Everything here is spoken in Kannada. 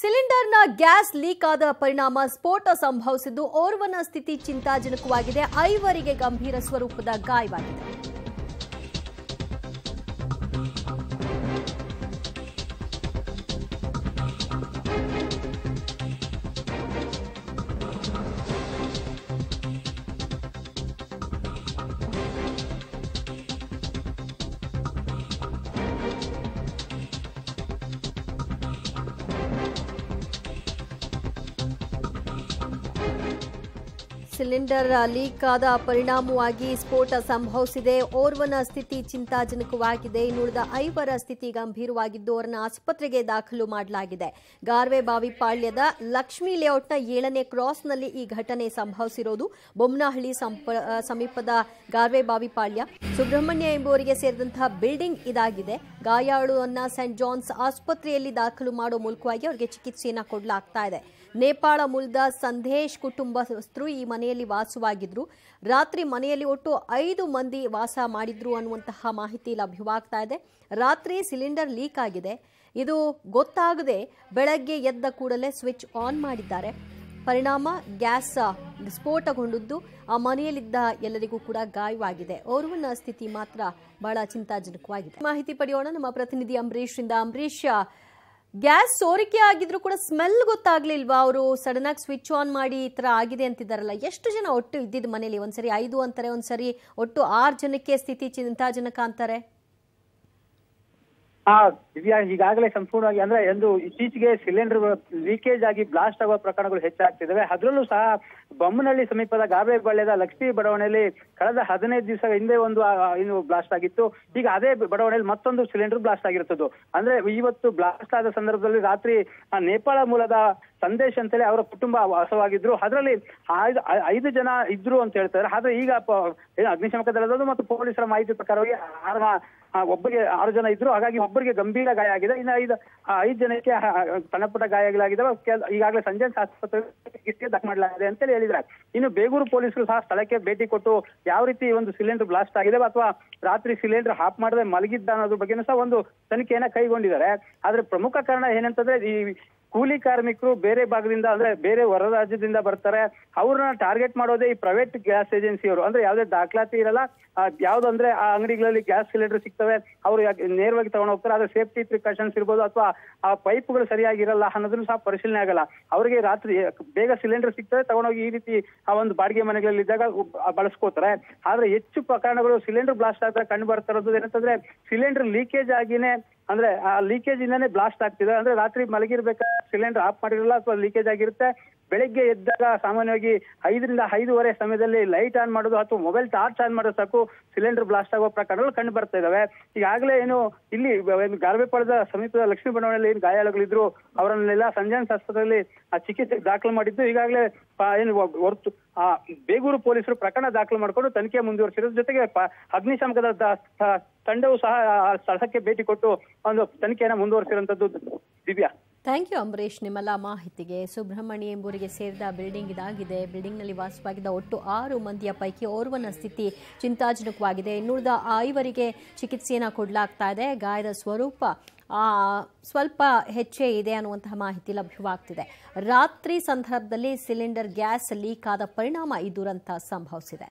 ಸಿಲಿಂಡರ್ನ ಗ್ಯಾಸ್ ಲೀಕ್ ಆದ ಪರಿಣಾಮ ಸ್ಫೋಟ ಸಂಭವಿಸಿದ್ದು ಓರ್ವನ ಸ್ಥಿತಿ ಚಿಂತಾಜನಕವಾಗಿದೆ ಐವರಿಗೆ ಗಂಭೀರ ಸ್ವರೂಪದ ಗಾಯವಾಗಿದೆ ಸಿಲಿಂಡರ್ ಲೀಕ್ ಆದ ಪರಿಣಾಮವಾಗಿ ಸ್ಫೋಟ ಸಂಭವಿಸಿದೆ ಓರ್ವನ ಸ್ಥಿತಿ ಚಿಂತಾಜನಕವಾಗಿದೆ ಇನ್ನುಳಿದ ಐವರ ಸ್ಥಿತಿ ಗಂಭೀರವಾಗಿದ್ದು ಅವರನ್ನು ಆಸ್ಪತ್ರೆಗೆ ದಾಖಲು ಮಾಡಲಾಗಿದೆ ಗಾರ್ವೆ ಬಾವಿಪಾಳ್ಯದ ಲಕ್ಷ್ಮೀ ಲೇಔಟ್ನ ಏಳನೇ ಕ್ರಾಸ್ನಲ್ಲಿ ಈ ಘಟನೆ ಸಂಭವಿಸಿರೋದು ಬೊಮ್ಮನಹಳ್ಳಿ ಸಮೀಪದ ಗಾರ್ವೆ ಬಾವಿಪಾಳ್ಯ ಸುಬ್ರಹ್ಮಣ್ಯ ಎಂಬುವರಿಗೆ ಸೇರಿದಂತಹ ಬಿಲ್ಡಿಂಗ್ ಇದಾಗಿದೆ ಗಾಯಾಳುವನ್ನ ಸೆಂಟ್ ಜಾನ್ಸ್ ಆಸ್ಪತ್ರೆಯಲ್ಲಿ ದಾಖಲು ಮಾಡೋ ಮೂಲಕವಾಗಿ ಅವರಿಗೆ ಚಿಕಿತ್ಸೆಯನ್ನು ಕೊಡಲಾಗ್ತಾ ಇದೆ ನೇಪಾಳ ಮೂಲದ ಸಂದೇಶ್ ಕುಟುಂಬಸ್ಥರು ಈ ಮನೆಯಲ್ಲಿ ವಾಸವಾಗಿದ್ರು ರಾತ್ರಿ ಮನೆಯಲ್ಲಿ ಒಟ್ಟು ಐದು ಮಂದಿ ವಾಸ ಮಾಡಿದ್ರು ಅನ್ನುವಂತಹ ಮಾಹಿತಿ ಲಭ್ಯವಾಗ್ತಾ ಇದೆ ರಾತ್ರಿ ಸಿಲಿಂಡರ್ ಲೀಕ್ ಆಗಿದೆ ಇದು ಗೊತ್ತಾಗದೆ ಬೆಳಗ್ಗೆ ಎದ್ದ ಕೂಡಲೇ ಸ್ವಿಚ್ ಆನ್ ಮಾಡಿದ್ದಾರೆ ಪರಿಣಾಮ ಗ್ಯಾಸ್ ಸ್ಫೋಟಗೊಂಡದ್ದು ಆ ಮನೆಯಲ್ಲಿದ್ದ ಎಲ್ಲರಿಗೂ ಕೂಡ ಗಾಯವಾಗಿದೆ ಓರ್ವನ ಸ್ಥಿತಿ ಮಾತ್ರ ಬಹಳ ಚಿಂತಾಜನಕವಾಗಿದೆ ಮಾಹಿತಿ ಪಡೆಯೋಣ ನಮ್ಮ ಪ್ರತಿನಿಧಿ ಅಂಬರೀಶ್ ರಿಂದ ಅಂಬರೀಶ್ ಗ್ಯಾಸ್ ಸೋರಿಕೆ ಆಗಿದ್ರು ಕೂಡ ಸ್ಮೆಲ್ ಗೊತ್ತಾಗ್ಲಿಲ್ವಾ ಅವರು ಸಡನ್ ಆಗಿ ಸ್ವಿಚ್ ಆನ್ ಮಾಡಿ ಈ ತರ ಆಗಿದೆ ಅಂತಿದ್ದಾರಲ್ಲ ಎಷ್ಟು ಜನ ಒಟ್ಟು ಇದ್ದಿದ್ದ ಮನೆಯಲ್ಲಿ ಒಂದ್ಸರಿ ಐದು ಅಂತಾರೆ ಒಂದ್ಸರಿ ಒಟ್ಟು ಆರು ಜನಕ್ಕೆ ಸ್ಥಿತಿ ಚಿಂತಾಜನಕ ಅಂತಾರೆ ಹಾ ದಿವ್ಯಾ ಈಗಾಗಲೇ ಸಂಪೂರ್ಣವಾಗಿ ಅಂದ್ರೆ ಎಂದು ಇತ್ತೀಚೆಗೆ ಸಿಲಿಂಡರ್ ಲೀಕೇಜ್ ಆಗಿ ಬ್ಲಾಸ್ಟ್ ಆಗುವ ಪ್ರಕರಣಗಳು ಹೆಚ್ಚಾಗ್ತಿದ್ದಾವೆ ಅದ್ರಲ್ಲೂ ಸಹ ಬೊಮ್ಮನಹಳ್ಳಿ ಸಮೀಪದ ಗಾಬೆ ಬಳ್ಳದ ಲಕ್ಷ್ಮೀ ಬಡಾವಣೆಯಲ್ಲಿ ಕಳೆದ ಹದಿನೈದು ದಿವಸ ಹಿಂದೆ ಒಂದು ಇನ್ನು ಬ್ಲಾಸ್ಟ್ ಆಗಿತ್ತು ಈಗ ಅದೇ ಬಡಾವಣೆಯಲ್ಲಿ ಮತ್ತೊಂದು ಸಿಲಿಂಡರ್ ಬ್ಲಾಸ್ಟ್ ಆಗಿರುತ್ತದೆ ಅಂದ್ರೆ ಇವತ್ತು ಬ್ಲಾಸ್ಟ್ ಆದ ಸಂದರ್ಭದಲ್ಲಿ ರಾತ್ರಿ ನೇಪಾಳ ಮೂಲದ ಸಂದೇಶ್ ಅಂತೇಳಿ ಅವರ ಕುಟುಂಬ ವಾಸವಾಗಿದ್ರು ಅದರಲ್ಲಿ ಐದು ಜನ ಇದ್ರು ಅಂತ ಹೇಳ್ತಾರೆ ಆದ್ರೆ ಈಗ ಅಗ್ನಿಶಾಮಕ ದಳದವರು ಮತ್ತು ಪೊಲೀಸರ ಮಾಹಿತಿ ಪ್ರಕಾರವಾಗಿ ಒಬ್ಬರಿಗೆ ಆರು ಜನ ಇದ್ರು ಹಾಗಾಗಿ ಒಬ್ಬರಿಗೆ ಗಂಭೀರ ಗಾಯ ಆಗಿದೆ ಇನ್ನು ಐದು ಐದು ಜನಕ್ಕೆ ಸಣ್ಣ ಪುಟ್ಟ ಗಾಯಗಳಾಗಿದ್ದಾವೆ ಈಗಾಗಲೇ ಸಂಜೆ ಆಸ್ಪತ್ರೆ ಚಿಕಿತ್ಸೆ ಮಾಡಲಾಗಿದೆ ಅಂತೇಳಿ ಹೇಳಿದ್ರು ಇನ್ನು ಬೇಗೂರು ಪೊಲೀಸರು ಸಹ ಸ್ಥಳಕ್ಕೆ ಭೇಟಿ ಕೊಟ್ಟು ಯಾವ ರೀತಿ ಒಂದು ಸಿಲಿಂಡರ್ ಬ್ಲಾಸ್ಟ್ ಆಗಿದೆ ಅಥವಾ ರಾತ್ರಿ ಸಿಲಿಂಡರ್ ಹಾಪ್ ಮಾಡದೆ ಮಲಗಿದ್ದ ಅನ್ನೋದ್ರ ಬಗ್ಗೆನೂ ಸಹ ಒಂದು ತನಿಖೆಯನ್ನ ಕೈಗೊಂಡಿದ್ದಾರೆ ಆದ್ರೆ ಪ್ರಮುಖ ಕಾರಣ ಏನಂತಂದ್ರೆ ಈ ಕೂಲಿ ಕಾರ್ಮಿಕರು ಬೇರೆ ಭಾಗದಿಂದ ಅಂದ್ರೆ ಬೇರೆ ಹೊರ ರಾಜ್ಯದಿಂದ ಬರ್ತಾರೆ ಅವ್ರನ್ನ ಟಾರ್ಗೆಟ್ ಮಾಡೋದೇ ಈ ಪ್ರೈವೇಟ್ ಗ್ಯಾಸ್ ಏಜೆನ್ಸಿಯವರು ಅಂದ್ರೆ ಯಾವುದೇ ದಾಖಲಾತಿ ಇರಲ್ಲ ಯಾವ್ದಂದ್ರೆ ಆ ಅಂಗಡಿಗಳಲ್ಲಿ ಗ್ಯಾಸ್ ಸಿಲಿಂಡರ್ ಸಿಗ್ತವೆ ಅವರು ನೇರವಾಗಿ ತಗೊಂಡು ಹೋಗ್ತಾರೆ ಆದ್ರೆ ಸೇಫ್ಟಿ ಪ್ರಿಕಾಷನ್ಸ್ ಇರ್ಬೋದು ಅಥವಾ ಆ ಪೈಪ್ಗಳು ಸರಿಯಾಗಿರಲ್ಲ ಅನ್ನೋದನ್ನು ಸಹ ಪರಿಶೀಲನೆ ಆಗಲ್ಲ ಅವರಿಗೆ ರಾತ್ರಿ ಬೇಗ ಸಿಲಿಂಡರ್ ಸಿಗ್ತವೆ ತಗೊಂಡೋಗಿ ಈ ರೀತಿ ಆ ಒಂದು ಬಾಡಿಗೆ ಮನೆಗಳಲ್ಲಿ ಇದ್ದಾಗ ಬಳಸ್ಕೋತಾರೆ ಆದ್ರೆ ಹೆಚ್ಚು ಪ್ರಕರಣಗಳು ಸಿಲಿಂಡರ್ ಬ್ಲಾಸ್ಟ್ ಆದ್ರೆ ಕಂಡು ಬರ್ತಾ ಏನಂತಂದ್ರೆ ಸಿಲಿಂಡರ್ ಲೀಕೇಜ್ ಆಗಿನೇ ಅಂದ್ರೆ ಆ ಲೀಕೇಜ್ ಇಂದಾನೆ ಬ್ಲಾಸ್ಟ್ ಆಗ್ತಿದೆ ಅಂದ್ರೆ ರಾತ್ರಿ ಮಲಗಿರ್ಬೇಕಾದ್ರೆ ಸಿಲಿಂಡರ್ ಆಫ್ ಮಾಡಿರಲ್ಲ ಅಥವಾ ಲೀಕೇಜ್ ಆಗಿರುತ್ತೆ ಬೆಳಿಗ್ಗೆ ಎದ್ದಾಗ ಸಾಮಾನ್ಯವಾಗಿ ಐದರಿಂದ ಐದುವರೆ ಸಮಯದಲ್ಲಿ ಲೈಟ್ ಆನ್ ಮಾಡೋದು ಅಥವಾ ಮೊಬೈಲ್ ಟಾರ್ಚ್ ಆನ್ ಮಾಡೋದು ಸಾಕು ಸಿಲಿಂಡರ್ ಬ್ಲಾಸ್ಟ್ ಆಗುವ ಪ್ರಕರಣಗಳು ಕಂಡು ಬರ್ತಾ ಇದಾವೆ ಈಗಾಗಲೇ ಏನು ಇಲ್ಲಿ ಗಾರ್ಬೇಪಾಳದ ಸಮೀಪದ ಲಕ್ಷ್ಮೀ ಬಡಾವಣೆಯಲ್ಲಿ ಏನು ಗಾಯಾಳುಗಳಿದ್ರು ಅವರನ್ನೆಲ್ಲ ಶಾಸ್ತ್ರದಲ್ಲಿ ಆ ಚಿಕಿತ್ಸೆ ದಾಖಲು ಮಾಡಿದ್ದು ಈಗಾಗಲೇ ಏನು ಹೊರತು ಆ ಬೇಗೂರು ಪೊಲೀಸರು ಪ್ರಕರಣ ದಾಖಲು ಮಾಡಿಕೊಂಡು ತನಿಖೆ ಮುಂದುವರಿಸಿರೋ ಜೊತೆಗೆ ಅಗ್ನಿಶಾಮಕದ ತಂಡವು ಸಹ ಆ ಸ್ಥಳಕ್ಕೆ ಭೇಟಿ ಕೊಟ್ಟು ಒಂದು ತನಿಖೆಯನ್ನು ಮುಂದುವರಿಸಿರುವಂತದ್ದು ದಿವ್ಯಾ ಥ್ಯಾಂಕ್ ಯು ಅಂಬರೀಷ್ ನಿಮ್ಮೆಲ್ಲ ಮಾಹಿತಿಗೆ ಸುಬ್ರಹ್ಮಣ್ಯ ಎಂಬೂರಿಗೆ ಸೇರಿದ ಬಿಲ್ಡಿಂಗ್ ಇದಾಗಿದೆ ಬಿಲ್ಡಿಂಗ್ನಲ್ಲಿ ವಾಸವಾಗಿದ್ದ ಒಟ್ಟು ಆರು ಮಂದಿಯ ಪೈಕಿ ಓರ್ವನ ಸ್ಥಿತಿ ಚಿಂತಾಜನಕವಾಗಿದೆ ಇನ್ನುಳಿದ ಐವರಿಗೆ ಚಿಕಿತ್ಸೆಯನ್ನು ಕೊಡಲಾಗ್ತಾ ಇದೆ ಗಾಯದ ಸ್ವರೂಪ ಸ್ವಲ್ಪ ಹೆಚ್ಚೇ ಇದೆ ಅನ್ನುವಂತಹ ಮಾಹಿತಿ ಲಭ್ಯವಾಗ್ತಿದೆ ರಾತ್ರಿ ಸಂದರ್ಭದಲ್ಲಿ ಸಿಲಿಂಡರ್ ಗ್ಯಾಸ್ ಲೀಕ್ ಆದ ಪರಿಣಾಮ ಈ ದುರಂತ ಸಂಭವಿಸಿದೆ